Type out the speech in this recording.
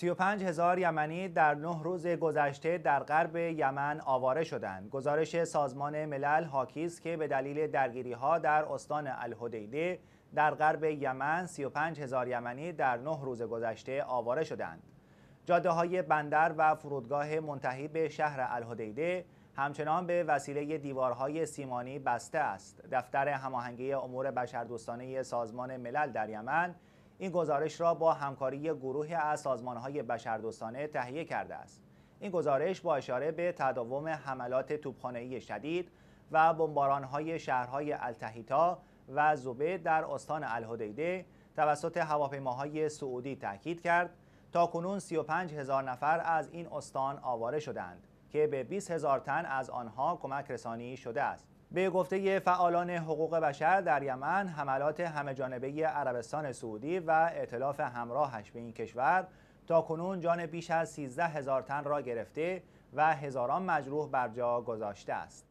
35 هزار یمنی در نه روز گذشته در غرب یمن آواره شدند. گزارش سازمان ملل حاکی است که به دلیل درگیری ها در استان الهدیده در غرب یمن 35 هزار یمنی در نه روز گذشته آواره شدند. جاده های بندر و فرودگاه منتهی به شهر الهدیده همچنان به وسیله دیوارهای سیمانی بسته است. دفتر هماهنگی امور بشردوستانه سازمان ملل در یمن این گزارش را با همکاری گروه از سازمانهای بشردوستانه تهیه کرده است این گزارش با اشاره به تداوم حملات توپخانه‌ای شدید و بمباران‌های شهرهای التهیتا و زوبه در استان الهدیده توسط هواپیماهای سعودی تاکید کرد تا کنون 35 هزار نفر از این استان آواره شدند که به 20 هزار تن از آنها کمک رسانی شده است به گفته فعالان حقوق بشر در یمن حملات همهجانبه عربستان سعودی و اعتلاف همراهش به این کشور تا کنون جان بیش از 13 هزار تن را گرفته و هزاران مجروح بر جا گذاشته است.